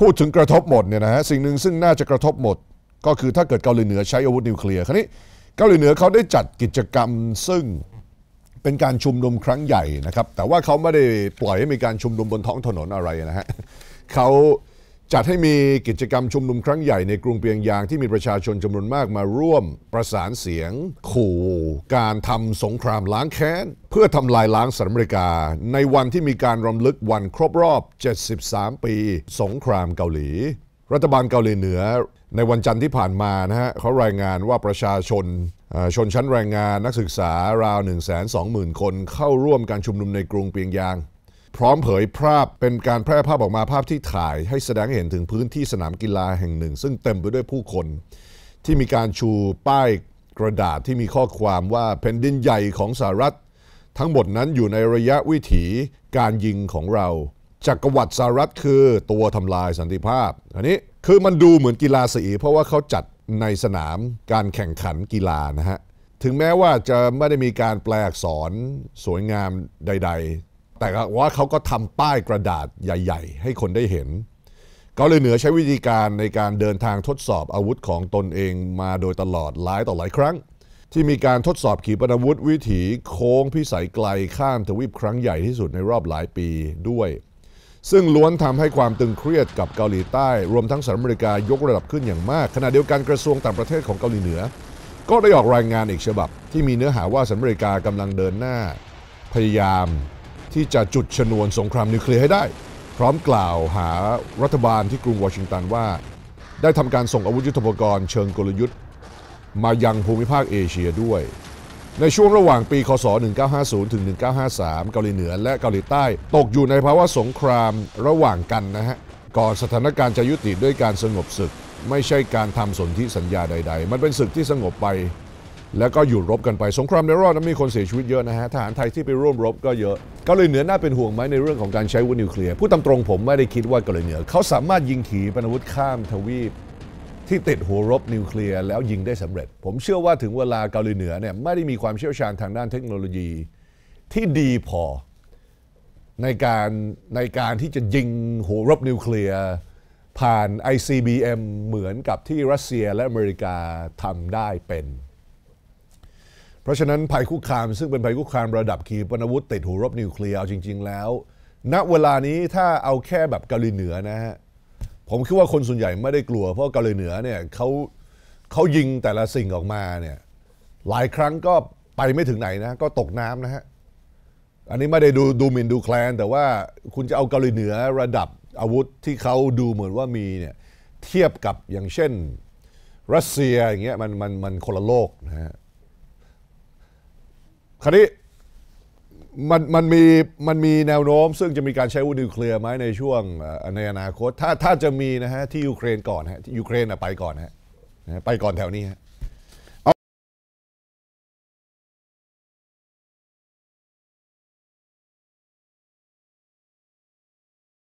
พูดถึงกระทบหมดเนี่ยนะฮะสิ่งหนึ่งซึ่งน่าจะกระทบหมด ก็คือถ้าเกิดเกาหลีเหนือใช้อาวุธนิวเคลียร์ครานี้เกาหลีเหนือเขาได้จัดกิจกรรมซึ่งเป็นการชุมนุมครั้งใหญ่นะครับ แต่ว่าเขาไม่ได้ปล่อยให้มีการชุมนุมบนท้องถนนอะไรนะฮะเขาจัดให้มีกิจกรรมชุมนุมครั้งใหญ่ในกรุงเปียงยางที่มีประชาชนจำนวนมากมาร่วม ประสานเสียง ขู่ การทำสงครามล้างแค้น เพื่อทำลายล้างสหรัฐอเมริกา ในวันที่มีการรำลึกวันครบรอบ 73 ปี สงครามเกาหลี รัฐบาลเกาหลีเหนือ ในวันจันทร์ที่ผ่านมานะฮะเขารายงานว่าประชาชนชนชั้นแรงงานนักศึกษาราว120,000คน เข้าร่วมการชุมนุมในกรุงเปียงยางพร้อมเผยภาพเป็นการแพร่ภาพออกมาภาพที่ถ่าย ให้แสดงเห็นถึงพื้นที่สนามกีฬาแห่งหนึ่ง ซึ่งเต็มไปด้วยผู้คน ที่มีการชูป้ายกระดาษที่มีข้อความว่าแผ่นดินใหญ่ของสหรัฐ ทั้งหมดนั้นอยู่ในระยะวิถีการยิงของเราจักรวรรดิสหรัฐคือตัวทำลายสันติภาพ อันนี้คือมันดูเหมือนกีฬาสีเพราะว่าเขาจัดในสนามการแข่งขันกีฬานะฮะถึงแม้ว่าจะไม่ได้มีการแปลอักษรสวยงามใดแต่ว่าเขาก็ทำป้ายกระดาษใหญ่ ๆ ให้คนได้เห็น เกาหลีเหนือใช้วิธีการในการเดินทางทดสอบอาวุธของตนเอง มาโดยตลอดหลายต่อหลายครั้ง ที่มีการทดสอบขีปนาวุธวิถี โค้งพิสัยไกลข้ามทวีปครั้งใหญ่ที่สุดในรอบหลายปีด้วย ซึ่งล้วนทำให้ความตึงเครียดกับเกาหลีใต้รวมทั้งสหรัฐอเมริกายกระดับขึ้นอย่างมาก ขณะเดียวกันกระทรวงต่างประเทศของเกาหลีเหนือ ก็ได้ออกรายงานอีกฉบับ ที่มีเนื้อหาว่าสหรัฐอเมริกากำลังเดินหน้า พยายามที่จะจุดชนวนสงครามนิวเคลียร์ให้ได้ พร้อมกล่าวหารัฐบาลที่กรุงวอชิงตันว่า ได้ทำการส่งอาวุธยุทโธปกรณ์เชิงกลยุทธ์ มายังภูมิภาคเอเชียด้วย ในช่วงระหว่างปีคศ 1950ถึง1953 เกาหลีเหนือและเกาหลีใต้ ตกอยู่ในภาวะสงครามระหว่างกันนะฮะ ก่อนสถานการณ์จะยุติด้วยการสงบศึกไม่ใช่การทำสนธิสัญญาใดๆ มันเป็นศึกที่สงบไปแล้วก็หยุดรบกันไป สงครามในรอบนั้นมีคนเสียชีวิตเยอะนะฮะทหารไทยที่ไปร่วมรบก็เยอะเกาหลีเหนือน่าเป็นห่วงไหมในเรื่องของการใช้วุธนิวเคลียร์ผู้ตาตรงผมไม่ได้คิดว่าเกาหลีเหนือเขาสามารถยิงขีปนาวุธข้ามทวีป ที่ติดหัวรบนิวเคลียร์แล้วยิงได้สำเร็จ ผมเชื่อว่าถึงเวลาเกาหลีเหนือเนี่ยไม่ได้มีความเชี่ยวชาญทางด้านเทคโนโลยีที่ดีพอ ในการในการที่จะยิงหัวรบนิวเคลียร์ผ่าน ICBM เหมือนกับที่รัสเซียและอเมริกาทำได้เป็นเพราะฉะนั้นภัยคุกคาม ซึ่งเป็นภัยคุกคามระดับขีปนาวุธ ติดหูรบนิวเคลียร์เอาจริง ๆแล้ว ณ เวลานี้ถ้าเอาแค่แบบเกาหลีเหนือนะฮะ ผมคิดว่าคนส่วนใหญ่ไม่ได้กลัวเพราะเกาหลีเหนือเนี่ยเขาเขายิงแต่ละสิ่งออกมาเนี่ยหลายครั้งก็ไปไม่ถึงไหนนะ ก็ตกน้ำนะฮะ อันนี้ไม่ได้ดูดูหมิ่นดูแคลน แต่ว่าคุณจะเอาเกาหลีเหนือระดับอาวุธที่เขาดูเหมือนว่ามีเนี่ยเทียบกับอย่างเช่น รัสเซียอย่างเงี้ยมันมันมันคนละโลกนะฮะคราวนี้มันมันมีมันมีแนวโน้ม ซึ่งจะมีการใช้วุธนิวเคลียร์ไหมในช่วงในอนาคตถ้าถ้าจะมีนะฮะ ที่ยูเครนก่อนฮะที่ยูเครนอะไปก่อนฮะไปก่อนแถวนี้ฮะ